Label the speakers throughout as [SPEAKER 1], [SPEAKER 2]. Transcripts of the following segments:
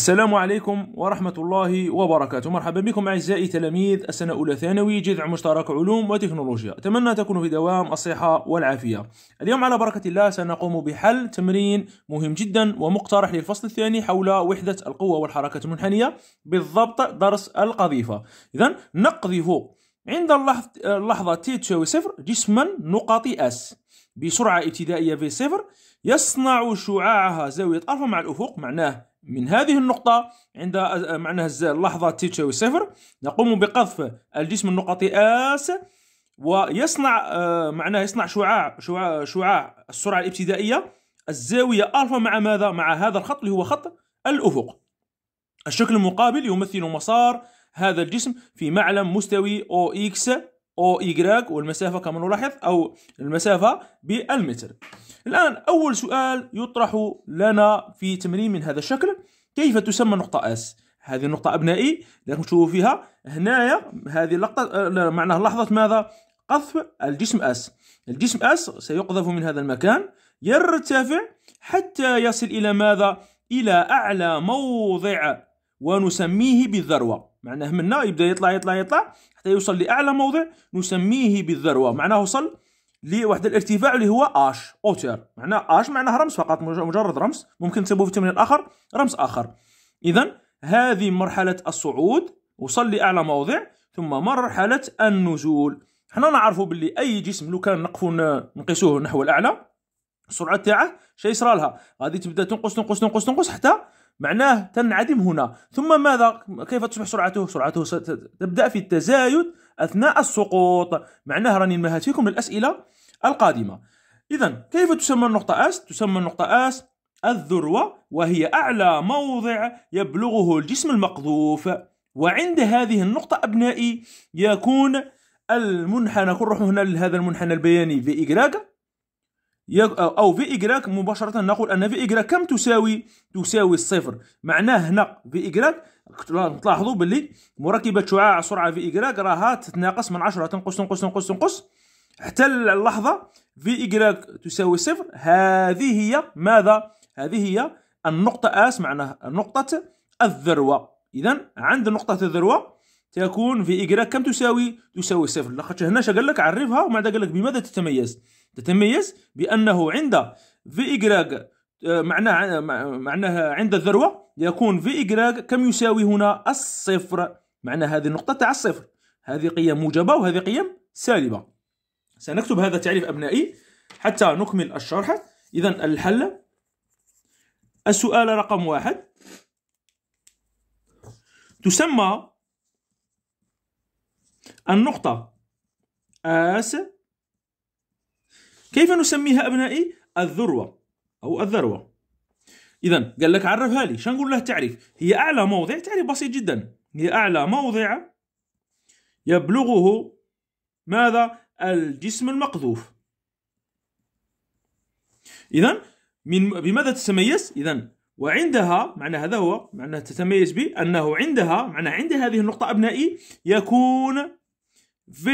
[SPEAKER 1] السلام عليكم ورحمة الله وبركاته مرحبا بكم أعزائي تلاميذ السنة أولى ثانوي جذع مشترك علوم وتكنولوجيا أتمنى تكونوا في دوام الصحة والعافية اليوم على بركة الله سنقوم بحل تمرين مهم جدا ومقترح للفصل الثاني حول وحدة القوة والحركة المنحنية بالضبط درس القذيفة إذا نقذف عند اللحظة تي تساوي صفر جسما نقطي أس بسرعة ابتدائية في صفر يصنع شعاعها زاوية ألفا مع الأفق معناه من هذه النقطة عند معناها اللحظة تي تساوي صفر نقوم بقذف الجسم النقطي آس ويصنع آه، معناها يصنع شعاع شعاع شعاع السرعة الابتدائية الزاوية ألفا مع ماذا؟ مع هذا الخط اللي هو خط الأفق الشكل المقابل يمثل مسار هذا الجسم في معلم مستوي او اكس او ايجراك والمسافه كما نلاحظ او المسافه بالمتر الان اول سؤال يطرح لنا في تمرين من هذا الشكل كيف تسمى نقطه اس هذه النقطة أبنائي لكم تشوفوا فيها هنايا هذه اللقطة معناها لحظة ماذا؟ قذف الجسم أس الجسم أس سيقذف من هذا المكان يرتفع حتى يصل إلى ماذا؟ إلى أعلى موضع ونسميه بالذروة معناه من هنا يبدا يطلع يطلع يطلع حتى يوصل لاعلى موضع نسميه بالذروه معناه وصل لواحد الارتفاع اللي هو اش اوتير معناه اش معناه رمز فقط مجرد رمز ممكن تسموه في التمرين الاخر رمز اخر اذا هذه مرحله الصعود وصل لاعلى موضع ثم مرحله النزول حنا نعرفوا باللي اي جسم لو كان نقفوا نقيسوه نحو الاعلى السرعه تاعه شي غادي تبدا تنقص تنقص تنقص تنقص حتى معناه تنعدم هنا ثم ماذا كيف تصبح سرعته سرعته تبدا في التزايد اثناء السقوط معناه راني نمهد فيكم للاسئله القادمه اذا كيف تسمى النقطه اس تسمى النقطه اس الذروه وهي اعلى موضع يبلغه الجسم المقذوف وعند هذه النقطه ابنائي يكون المنحنى كن نروح هنا لهذا المنحنى البياني في إجراجا أو في اكراك مباشرة نقول أن في اكراك كم تساوي تساوي الصفر معناه هنا في اكراك تلاحظوا باللي مركبة شعاع سرعة في اكراك راها تتناقص من 10 تنقص تنقص تنقص تنقص حتى اللحظة في اكراك تساوي صفر هذه هي ماذا؟ هذه هي النقطة آس معناه نقطة الذروة إذا عند نقطة الذروة تكون في اكراك كم تساوي؟ تساوي صفر لاخاطش هنا قال لك عرفها ومن بعد قال لك بماذا تتميز تتميز بأنه عند في إجراج آه، معناه آه، معناه عند الذروة يكون في إجراج كم يساوي هنا الصفر معنى هذه النقطة تاع الصفر هذه قيم موجبة وهذه قيم سالبة سنكتب هذا التعريف أبنائي حتى نكمل الشرح إذا الحل السؤال رقم واحد تسمى النقطة آس كيف نسميها أبنائي الذروة أو الذروة إذا قال لك عرفها لي شنو نقول له تعريف هي أعلى موضع تعريف بسيط جدا هي أعلى موضع يبلغه ماذا الجسم المقذوف إذا من بماذا تتميز إذا وعندها معنى هذا هو معنى تتميز بأنه عندها معنى عند هذه النقطة أبنائي يكون في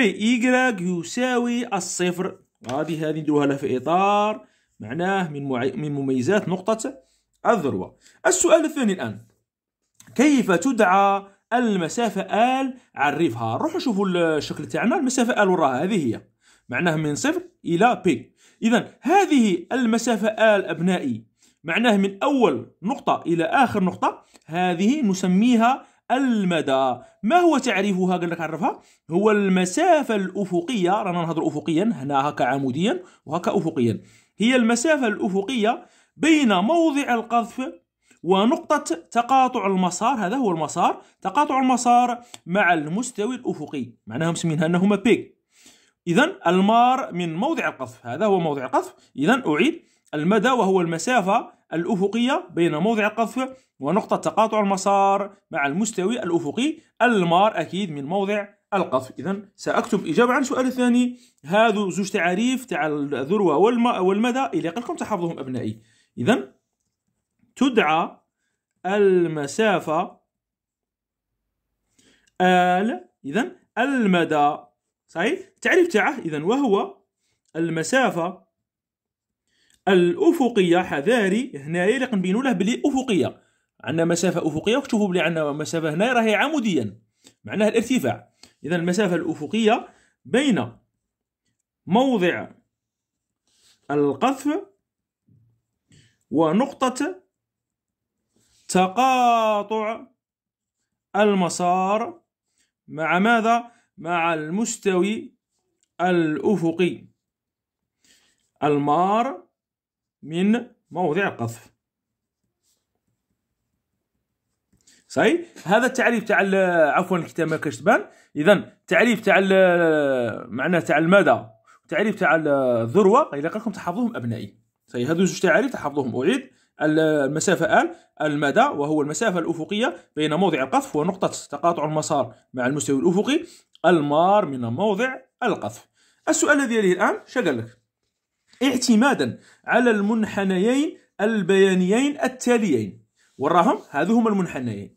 [SPEAKER 1] يساوي الصفر هذه هذه نديروها لها في اطار معناه من من مميزات نقطه الذروه السؤال الثاني الان كيف تدعى المسافه ال عرفها روحوا نروحوا نشوفوا الشكل تاعنا المسافه ال وراها هذه هي معناه من صفر الى بي اذا هذه المسافه ال ابنائي معناه من اول نقطه الى اخر نقطه هذه نسميها المدى ما هو تعريفها قال لك عرفها هو المسافة الأفقية رانا نهضر أفقيا هنا هكا عموديا وهكا أفقيا هي المسافة الأفقية بين موضع القذف ونقطة تقاطع المسار هذا هو المسار تقاطع المسار مع المستوي الأفقي معناها مسمينها أنهما بيك إذا المار من موضع القذف هذا هو موضع القذف إذا أعيد المدى وهو المسافة الأفقية بين موضع القذف ونقطة تقاطع المسار مع المستوي الأفقي المار أكيد من موضع القف إذا سأكتب إجابة عن السؤال الثاني هذا زوج تعريف تاع الذروة والمدى إلى قلكم تحفظهم أبنائي إذا تدعى المسافة آل إذا المدى صحيح التعريف تاعه إذا وهو المسافة الافقيه حذاري هنايا اللي قنبينوا له بلي افقيه عندنا مسافه افقيه وتشوفوا بلي عندنا مسافه هنا راهي عموديا معناها الارتفاع اذا المسافه الافقيه بين موضع القذف ونقطه تقاطع المسار مع ماذا مع المستوي الافقي المار من موضع القذف صاي هذا التعريف تاع عفوا الكتاب ما كاش تبان اذا التعريف تاع معناه تاع المدى والتعريف تاع الذروه قال قالكم تحفظهم ابنائي صاي هذو جوج تعاريف تحفظهم اعيد المسافة ال المدى وهو المسافة الأفقية بين موضع القذف ونقطة تقاطع المسار مع المستوى الأفقي المار من موضع القذف السؤال الذي يليه الآن شقال لك اعتمادا على المنحنيين البيانيين التاليين وراهم هذو هما المنحنيين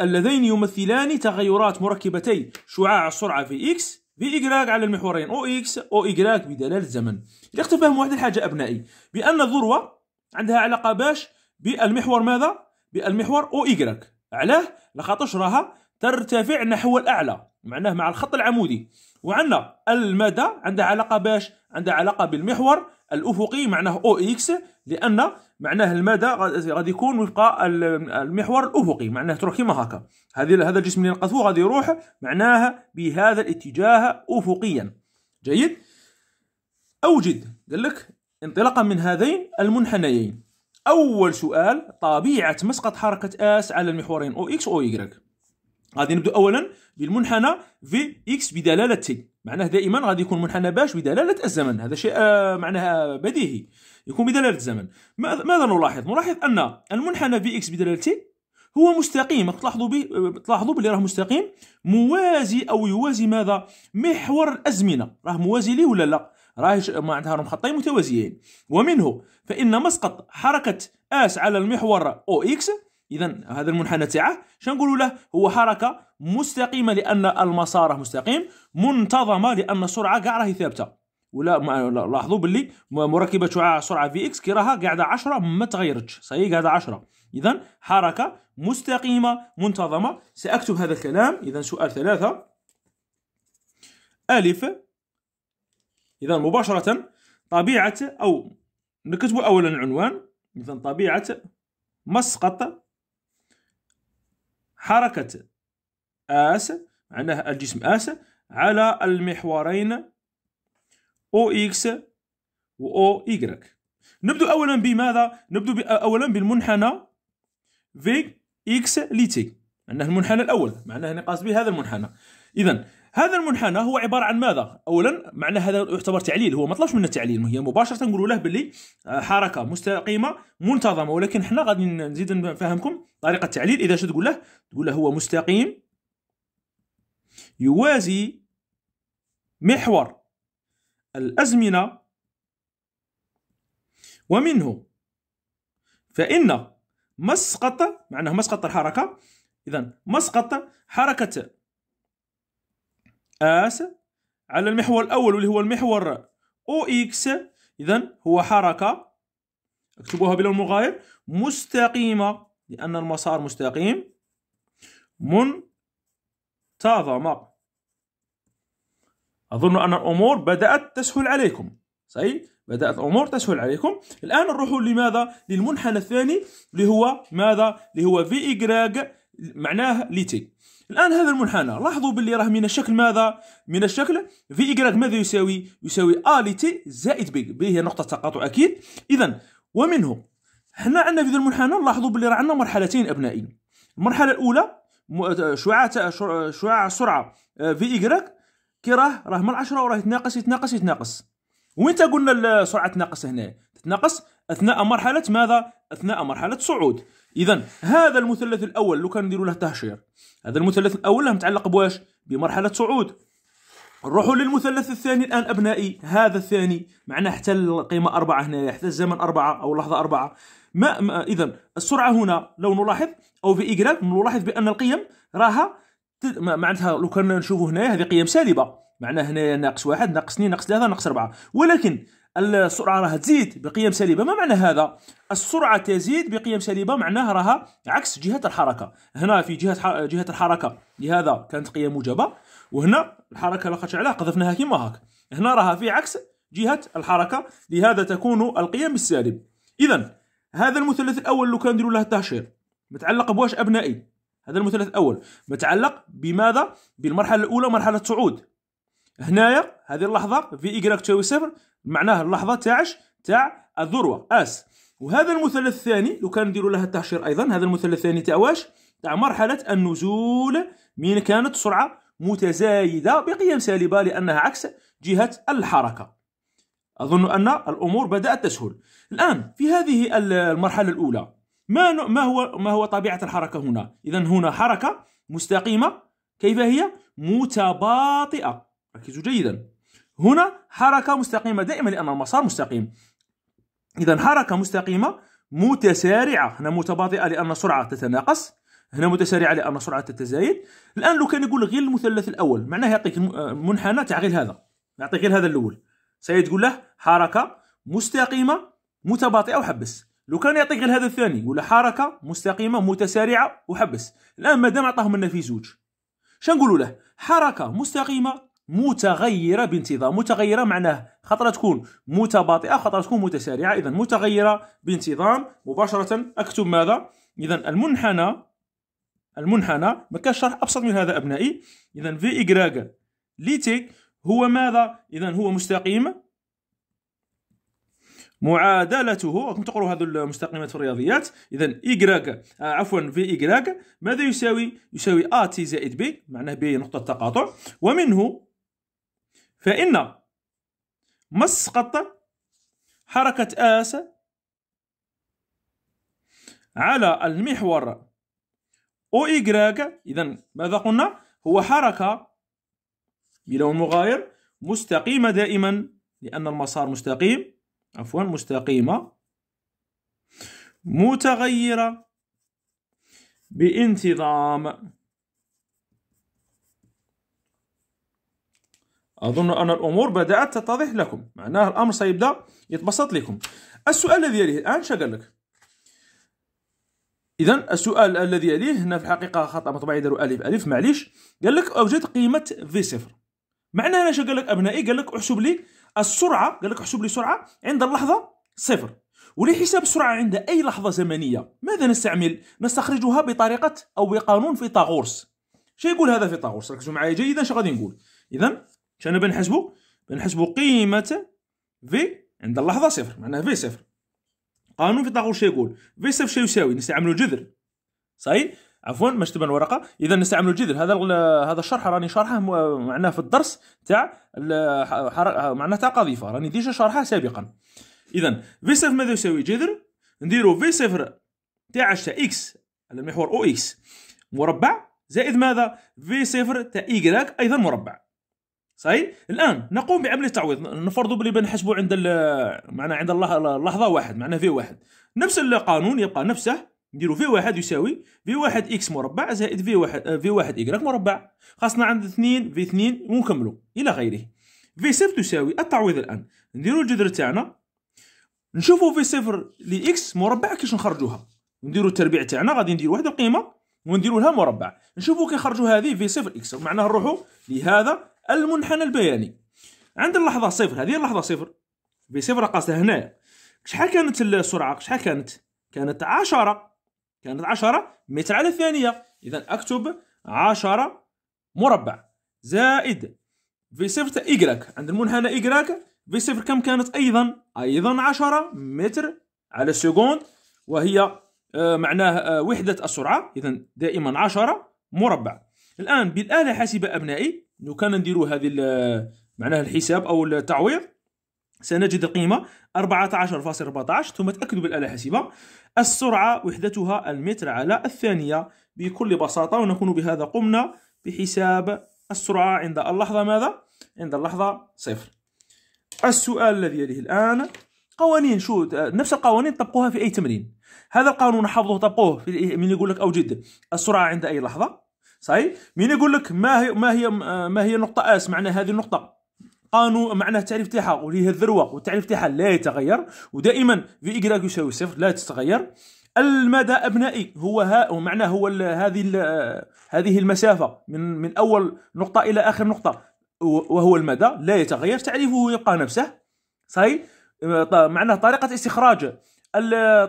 [SPEAKER 1] اللذين يمثلان تغيرات مركبتي شعاع السرعة في إكس في إجراك على المحورين أو إكس أو إجراك بدلالة الزمن لقد فهموا واحد الحاجة أبنائي بأن الذروة عندها علاقة باش بالمحور ماذا؟ بالمحور أو إجراك علاه؟ لخاطرش راها ترتفع نحو الأعلى معناه مع الخط العمودي وعندنا المدى عندها علاقه باش عندها علاقه بالمحور الافقي معناه او اكس لان معناه المدى غادي يكون وفق المحور الافقي معناه تروح كيما هكا هذه هذا الجسم اللي نقصوه غادي يروح معناه بهذا الاتجاه افقيا جيد اوجد قال لك انطلاقا من هذين المنحنيين اول سؤال طبيعه مسقط حركه اس على المحورين او اكس او واي غادي نبدأ أولا بالمنحنى في إكس بدلالة تي معناه دائما غادي يكون منحنى باش بدلالة الزمن هذا شيء آه، معناه بديهي يكون بدلالة الزمن ماذا نلاحظ؟ نلاحظ أن المنحنى في إكس بدلالة تي هو مستقيم تلاحظوا به تلاحظوا بلي راه مستقيم موازي او يوازي ماذا محور الازمنه راه موازي ليه ولا لا راه معناتها راهم خطين متوازيين ومنه فان مسقط حركه اس على المحور او اكس اذا هذا المنحنى تاعه شنقولوا له هو حركه مستقيمه لان المسار مستقيم منتظمه لان السرعه كاع راهي ثابته ولا لاحظوا باللي مركبه شعاع سرعه في اكس كي راها قاعده 10 ما تغيرتش صحيح قاعده 10 اذا حركه مستقيمه منتظمه ساكتب هذا الكلام اذا سؤال ثلاثة الف اذا مباشره طبيعه او نكتب اولا العنوان اذا طبيعه مسقط حركة آس معناه الجسم آس على المحورين أو إكس أو إيكغيك نبدو أولا بماذا؟ نبدو أولا بالمنحنى في إكس لتي معناه المنحنى الأول معناه نقاس به هذا المنحنى إذا هذا المنحنى هو عباره عن ماذا؟ اولا معنى هذا يعتبر تعليل هو ما طلبش منا التعليل هي مباشره نقولوا له باللي آه، حركه مستقيمه منتظمه ولكن حنا غادي نزيد نفهمكم طريقه التعليل اذا تقول له تقول له هو مستقيم يوازي محور الازمنه ومنه فان مسقط معناه مسقط الحركه اذا مسقط حركه اس على المحور الاول واللي هو المحور او اكس اذا هو حركه اكتبوها بلون مغاير مستقيمه لان المسار مستقيم منتظمه اظن ان الامور بدات تسهل عليكم صحيح بدات الامور تسهل عليكم الان نروح لماذا للمنحنى الثاني اللي هو ماذا اللي هو في ايغراغ معناه ليتي الان هذا المنحنى لاحظوا باللي راه من الشكل ماذا من الشكل في إجراك ماذا يساوي يساوي ا ليتي زائد بي بي هي نقطه تقاطع اكيد اذا ومنه حنا عندنا في ذا المنحنى لاحظوا باللي راه عندنا مرحلتين ابنائي المرحله الاولى شعاع شعاع سرعه آه، في إجراك كي راه راه من 10 وراه يتناقص يتناقص يتناقص وين قلنا السرعه تناقص هنا تتناقص اثناء مرحله ماذا اثناء مرحله صعود اذا هذا المثلث الاول لو كان نديروا له تهشير هذا المثلث الاول له متعلق بواش بمرحله صعود نروحوا للمثلث الثاني الان ابنائي هذا الثاني معناه حتى القيمه أربعة هنا حتى الزمن أربعة او اللحظه أربعة ما, ما اذا السرعه هنا لو نلاحظ او في إيكغال نلاحظ بان القيم راها معناتها لو كان نشوفوا هنا هذه قيم سالبه معناه هنا ناقص واحد ناقص اثنين ناقص ثلاثة ناقص أربعة ولكن السرعه راه تزيد بقيم سالبه ما معنى هذا السرعه تزيد بقيم سالبه معناه راها عكس جهه الحركه هنا في جهه جهه الحركه لهذا كانت قيم موجبه وهنا الحركه لاقت علاه قذفناها كما هاك هنا راها في عكس جهه الحركه لهذا تكون القيم بالسالب اذا هذا المثلث الاول لو كان نديروا له التهشير متعلق بواش ابنائي هذا المثلث الاول متعلق بماذا بالمرحله الاولى مرحله صعود هنايا هذه اللحظه في اي تساوي صفر معناه اللحظه تاعش تاع الذروه اس وهذا المثلث الثاني لو كان نديروا لها التهشير ايضا هذا المثلث الثاني تاع واش تاع مرحله النزول من كانت سرعه متزايده بقيم سالبه لانها عكس جهه الحركه اظن ان الامور بدات تسهل الان في هذه المرحله الاولى ما ما هو ما هو طبيعه الحركه هنا اذا هنا حركه مستقيمه كيف هي متباطئه ركزوا جيدا هنا حركة مستقيمة دائما لأن المسار مستقيم إذا حركة مستقيمة متسارعة هنا متباطئة لأن السرعة تتناقص هنا متسارعة لأن السرعة تتزايد الآن لو كان يقول غير المثلث الأول معناه يعطيك منحنى تاع غير هذا يعطيك غير هذا الأول تقول له حركة مستقيمة متباطئة وحبس لو كان يعطيك غير هذا الثاني ولا حركة مستقيمة متسارعة وحبس الآن مادام عطاهم لنا في زوج شنقولوا له حركة مستقيمة متغيره بانتظام متغيره معناه خطره تكون متباطئه خطره تكون متسارعه اذا متغيره بانتظام مباشره اكتب ماذا اذا المنحنى المنحنى ما كانش شرح ابسط من هذا ابنائي اذا في إكراغ ليتيك هو ماذا اذا هو مستقيم معادلته راكم تقروا هذو المستقيمات في الرياضيات اذا ايغراغ آه عفوا في ايغراغ ماذا يساوي يساوي ا تي زائد بي معناه بي نقطه تقاطع ومنه فإن مسقط حركة آس على المحور أو إيكراك إذا ماذا قلنا؟ هو حركة بلون مغاير مستقيمة دائما لأن المسار مستقيم عفوا مستقيمة متغيرة بانتظام أظن أن الأمور بدأت تتضح لكم معناه الأمر سيبدأ يتبسط لكم السؤال الذي يليه الآن قال لك إذا السؤال الذي يليه هنا في الحقيقة خطأ مطبعي داروا ألف ألف معليش قال لك أوجد قيمة في صفر معنى هنا شو قال لك أبنائي قال لك احسب لي السرعة قال لك احسب لي سرعة عند اللحظة صفر ولحساب السرعة عند أي لحظة زمنية ماذا نستعمل؟ نستخرجها بطريقة أو بقانون فيثاغورس شو يقول هذا فيثاغورس ركزوا معي جيدا شو غادي نقول إذا شنو بنحسبو بنحسبو قيمة في عند اللحظة صفر معناها في صفر قانون فيثاغورس يقول في صفر شنو يساوي نستعملو الجذر صحيح عفوا مش تبان الورقه اذا نستعملوا الجذر هذا هذا الشرح راني شارحه معناه في الدرس تاع معناه تاع قذيفه راني ديجا شارحه سابقا اذا في صفر ماذا يساوي جذر نديرو في صفر تاع تاع اكس على المحور او اكس مربع زائد ماذا في صفر تاع ايكغيك ايضا مربع صحيح الان نقوم بعمليه تعويض نفرض بلي بنحسبوا عند معنا عند اللحظه واحد معنا في واحد نفس القانون يبقى نفسه نديروا في واحد يساوي في واحد اكس مربع زائد في واحد في واحد ايكغيك مربع خاصنا عند اثنين في اثنين ونكملوا الى غيره في صفر تساوي التعويض الان نديروا الجذر تاعنا نشوفوا في صفر لاكس مربع كيش نخرجوها نديروا التربيع تاعنا غادي ندير واحد القيمه ونديروا لها مربع نشوفوا كي خرجوا هذه في صفر اكس معناها نروحوا لهذا المنحنى البياني عند اللحظه صفر هذه اللحظه صفر في صفر هنا هنايا شحال كانت السرعه شحال كانت كانت 10 كانت 10 متر على الثانيه اذا اكتب 10 مربع زائد في صفر إيكراك عند المنحنى إيكراك في صفر كم كانت أيضا أيضا 10 متر على السكوند وهي آه، معناه آه، وحدة السرعة إذا دائما 10 مربع الآن بالآلة حاسبة أبنائي لو كان نديرو هذه معناها الحساب او التعويض سنجد القيمة 14.14 ثم تأكدوا بالآلة الحاسبة السرعة وحدتها المتر على الثانية بكل بساطة ونكون بهذا قمنا بحساب السرعة عند اللحظة ماذا؟ عند اللحظة صفر السؤال الذي يليه الآن قوانين شو نفس القوانين طبقوها في أي تمرين هذا القانون حفظه طبقوه من يقول لك أوجد السرعة عند أي لحظة صحيح مين يقول لك ما هي ما هي ما هي نقطه اس معنى هذه النقطه قانون معنى التعريف تاعها وهي الذروه والتعريف تاعها لا يتغير ودائما في ايكغاك يساوي صفر لا تتغير المدى ابنائي هو ها ومعناه هو هذه هذه المسافه من من اول نقطه الى اخر نقطه وهو المدى لا يتغير تعريفه يبقى نفسه صحيح معناه طريقه استخراج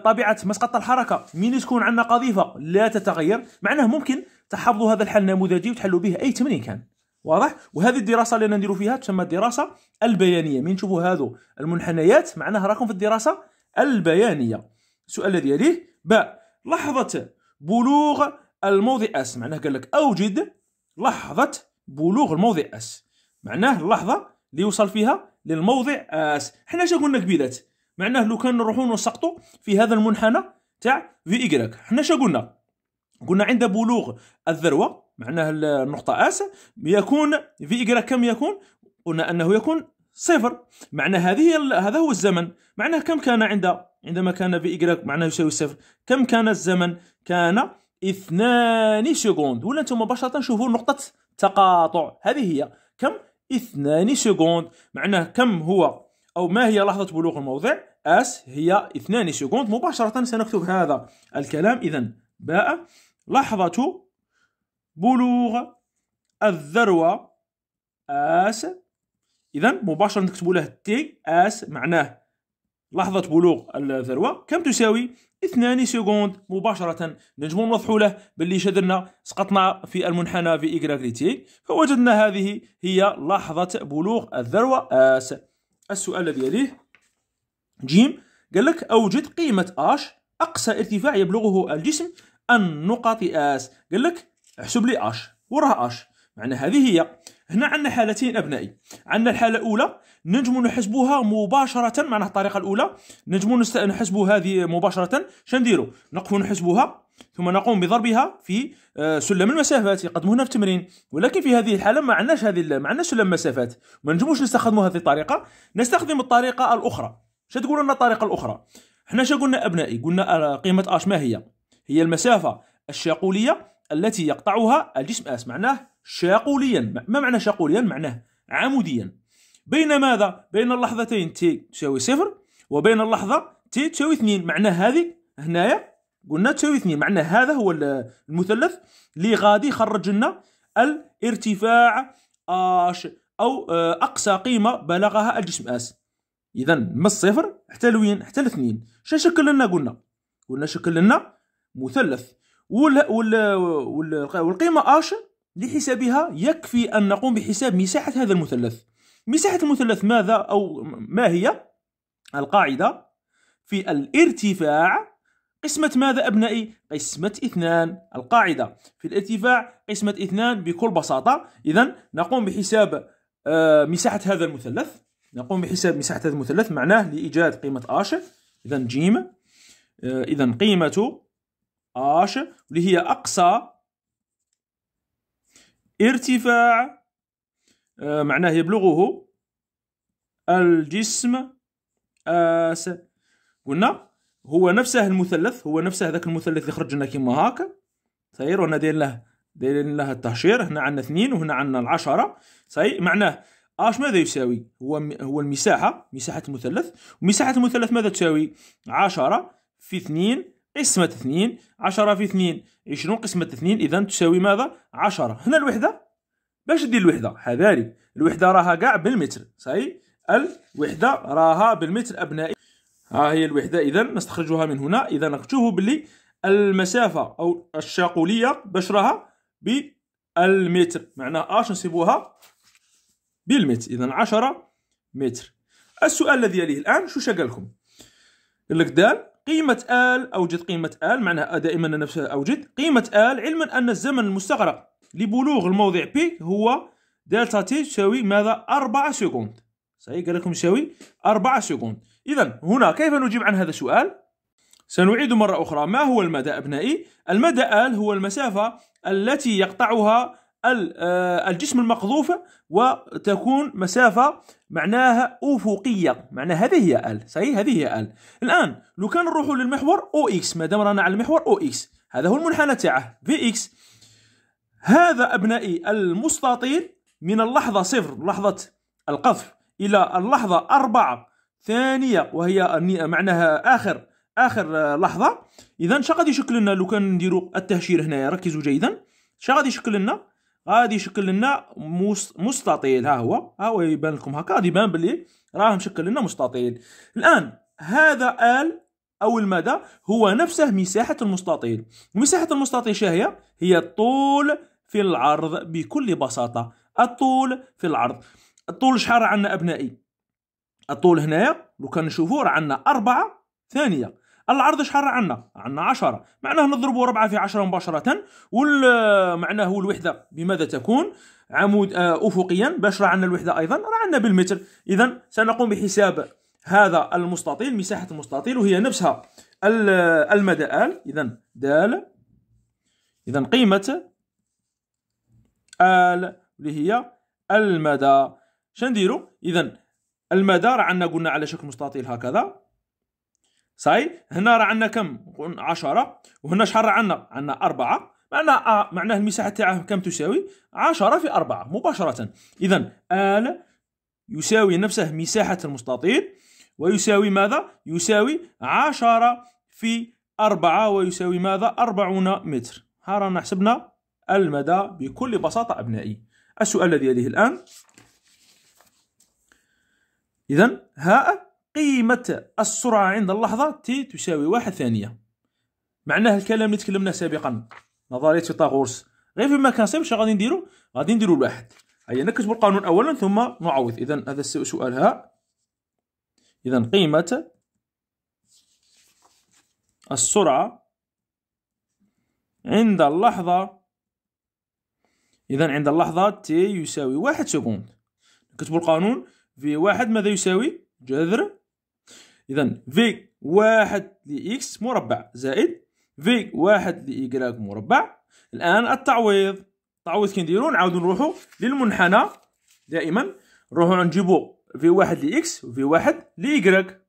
[SPEAKER 1] طبيعه مسقط الحركه من تكون عندنا قذيفه لا تتغير معناه ممكن تحفظوا هذا الحل النموذجي وتحلوا به اي تمرين كان واضح وهذه الدراسه اللي نديروا فيها تسمى الدراسه البيانيه من تشوفوا هذو المنحنيات معناها راكم في الدراسه البيانيه السؤال الذي يليه باء لحظه بلوغ الموضع اس معناه قال لك اوجد لحظه بلوغ الموضع اس معناه اللحظه اللي يوصل فيها للموضع اس حنا اش قلنا كبيلات معناه لو كان نروحوا نسقطوا في هذا المنحنى تاع في اي حنا اش قلنا قلنا عند بلوغ الذروه معناها النقطه اس يكون في اجرا كم يكون قلنا انه يكون صفر معنى هذه هذا هو الزمن معناه كم كان عند عندما كان في إجراك معناه يساوي صفر كم كان الزمن كان اثنان سكوند ولا انتم مباشره شوفوا نقطه تقاطع هذه هي كم اثنان سكوند معناه كم هو او ما هي لحظه بلوغ الموضع اس هي اثنان سكوند مباشره سنكتب هذا الكلام اذا باء لحظة بلوغ الذروة اس إذا مباشرة نكتبوا له تي اس معناه لحظة بلوغ الذروة كم تساوي؟ اثنان سكوند مباشرة نجمو نوضحوا له باللي شدرنا سقطنا في المنحنى في تي فوجدنا هذه هي لحظة بلوغ الذروة اس السؤال الذي يليه جيم قال لك أوجد قيمة اش أقصى ارتفاع يبلغه الجسم النقاط اس قال لك احسب لي اش وراه اش معنى هذه هي هنا عندنا حالتين ابنائي عندنا الحاله الاولى نجم نحسبوها مباشره معناها الطريقه الاولى نجم نحسبو هذه مباشره شنديرو نقف نحسبوها ثم نقوم بضربها في آه، سلم المسافات يقدموه هنا في التمرين ولكن في هذه الحاله ما عندناش هذه ما عندناش سلم مسافات ما نجموش نستخدموا هذه الطريقه نستخدم الطريقه الاخرى شتقولوا لنا الطريقه الاخرى حنا شنو قلنا ابنائي قلنا آه، قيمه اش ما هي هي المسافة الشاقولية التي يقطعها الجسم آس معناه شاقوليا ما معنى شاقوليا معناه عموديا بين ماذا بين اللحظتين تي تساوي صفر وبين اللحظة تي تساوي اثنين معناه هذه هنايا قلنا تساوي اثنين معناه هذا هو المثلث اللي غادي يخرج لنا الارتفاع اش او آه، اقصى قيمة بلغها الجسم اس اذا من الصفر حتى لوين حتى الاثنين شنو شكل لنا قلنا قلنا شكل لنا مثلث وال وال والقيمة اش لحسابها يكفي أن نقوم بحساب مساحة هذا المثلث مساحة المثلث ماذا أو ما هي القاعدة في الارتفاع قسمة ماذا أبنائي؟ قسمة اثنان القاعدة في الارتفاع قسمة اثنان بكل بساطة إذا نقوم بحساب آه، مساحة هذا المثلث نقوم بحساب مساحة هذا المثلث معناه لإيجاد قيمة اش إذا جيم آه، إذا قيمة اش اللي هي أقصى ارتفاع آه، معناه يبلغه الجسم اس قلنا هو نفسه المثلث هو نفسه ذاك المثلث اللي خرج لنا كيما هاكا صاير وانا داير له دايرين له التهشير هنا عندنا اثنين وهنا عندنا العشرة صاير معناه اش ماذا يساوي هو هو المساحة مساحة المثلث ومساحة المثلث ماذا تساوي عشرة في اثنين قسمة 2 10 في 2 20 إيه، قسمة 2 إذا تساوي ماذا؟ 10 هنا الوحدة باش دير الوحدة حذاري الوحدة راها كاع بالمتر صاي الوحدة راها بالمتر أبنائي ها هي الوحدة إذا نستخرجها من هنا إذا نكتشف باللي المسافة أو الشاقولية باش راها بالمتر معناها اش نصيبوها بالمتر إذا 10 متر السؤال الذي يليه الآن شو شقلكم لك دال قيمة آل أوجد قيمة آل معناها دائما نفسها أوجد قيمة آل علما أن الزمن المستغرق لبلوغ الموضع بي هو دلتا تي تساوي ماذا 4 سكوند صحيح قال لكم يساوي 4 سكوند إذا هنا كيف نجيب عن هذا السؤال سنعيد مرة أخرى ما هو المدى أبنائي؟ المدى آل هو المسافة التي يقطعها آه، الجسم المقذوفة وتكون مسافة معناها أفقية معناها هذه هي ال صحيح هذه هي ال الآن لو كان نروحوا للمحور او اكس ما دام رانا على المحور او اكس هذا هو المنحنى تاعه في اكس هذا أبنائي المستطيل من اللحظة صفر لحظة القذف إلى اللحظة أربعة ثانية وهي معناها آخر آخر آه، لحظة إذا شغادي يشكل لنا لو كان نديرو التهشير هنايا ركزوا جيدا شغادي يشكل لنا غادي يشكل لنا مستطيل ها هو ها هو يبان لكم هكا غادي يبان بلي راه مشكل لنا مستطيل الان هذا ال او المدى هو نفسه مساحه المستطيل مساحه المستطيل شنو هي الطول في العرض بكل بساطه الطول في العرض الطول شحال عندنا ابنائي الطول هنايا لو كان نشوفوا عندنا أربعة ثانية العرض شحال عندنا عندنا 10 معناه نضربوا 4 في 10 مباشره وال معناه الوحده بماذا تكون عمود آه، افقيا باش راه عندنا الوحده ايضا راه عندنا بالمتر اذا سنقوم بحساب هذا المستطيل مساحه المستطيل وهي نفسها المدى ال اذا دال اذا قيمه ال اللي هي المدى شنديرو اذا المدى راه عندنا قلنا على شكل مستطيل هكذا صاي هنا راه عندنا كم 10 وهنا شحال راه عندنا عندنا 4 معناها آه، معناه المساحه تاعه كم تساوي 10 في 4 مباشره اذا ال يساوي نفسه مساحه المستطيل ويساوي ماذا يساوي 10 في 4 ويساوي ماذا 40 متر ها رانا حسبنا المدى بكل بساطه ابنائي السؤال الذي يليه الان اذا هاء قيمة السرعة عند اللحظة تي تساوي واحد ثانية معناه الكلام اللي تكلمناه سابقا نظرية فيثاغورس غير في ما كان شنو غادي نديرو غادي نديرو الواحد هيا نكتبو القانون أولا ثم نعوض إذا هذا سؤال ها إذا قيمة السرعة عند اللحظة إذا عند اللحظة تي يساوي واحد سكوند نكتبو القانون في واحد ماذا يساوي؟ جذر اذا في واحد لإكس مربع زائد في واحد لإيكغيك مربع الآن التعويض التعويض كي نديرو نعاودو نروحو للمنحنى دائما نروحو نجيبو في واحد لإكس وفي واحد لإيكغيك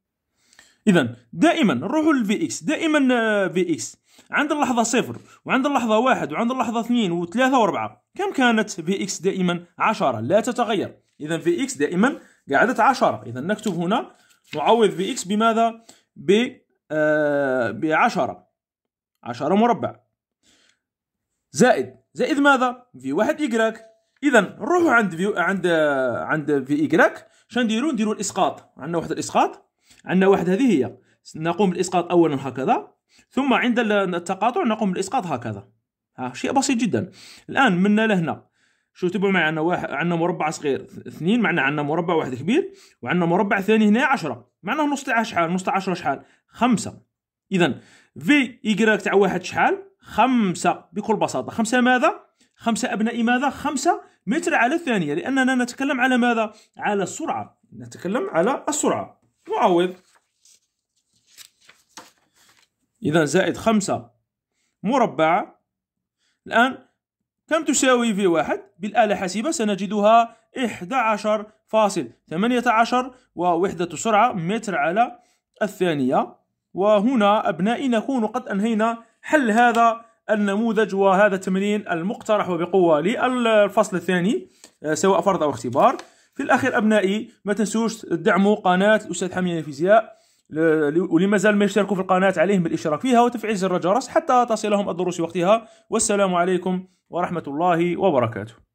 [SPEAKER 1] إذا دائما نروحو لفي إكس دائما في آه، إكس عند اللحظة صفر وعند اللحظة واحد وعند اللحظة اثنين وثلاثة وأربعة كم كانت في إكس دائما عشرة لا تتغير إذا في إكس دائما قاعدة عشرة إذا نكتب هنا نعوض اكس بماذا؟ ب 10 آه، 10 مربع زائد زائد ماذا؟ في واحد إيكراك إذا نروحوا عند فيو عند عند في إيكراك شنديرو نديرو الإسقاط عندنا واحد الإسقاط عندنا واحد هذه هي نقوم بالإسقاط أولا هكذا ثم عند التقاطع نقوم بالإسقاط هكذا ها شيء بسيط جدا الآن منا لهنا شو تبعوا معي عندنا واحد عندنا مربع صغير اثنين معناها عندنا مربع واحد كبير وعندنا مربع ثاني هنا 10 معناها نص تاع شحال نص تاع 10 شحال خمسة اذا في يقراك تاع واحد شحال خمسة بكل بساطة خمسة ماذا خمسة أبناء ماذا خمسة متر على الثانية لأننا نتكلم على ماذا على السرعة نتكلم على السرعة معوض إذا زائد خمسة مربعة الآن كم تساوي في واحد؟ بالآلة حاسبة سنجدها 11.18 ووحدة السرعة متر على الثانية وهنا أبنائي نكون قد أنهينا حل هذا النموذج وهذا التمرين المقترح وبقوة للفصل الثاني آه، سواء فرض أو اختبار في الأخير أبنائي ما تنسوش تدعموا قناة الأستاذ حميد الفيزياء ولما زال ما يشتركوا في القناة عليهم بالاشتراك فيها وتفعيل زر الجرس حتى تصلهم الدروس وقتها والسلام عليكم ورحمة الله وبركاته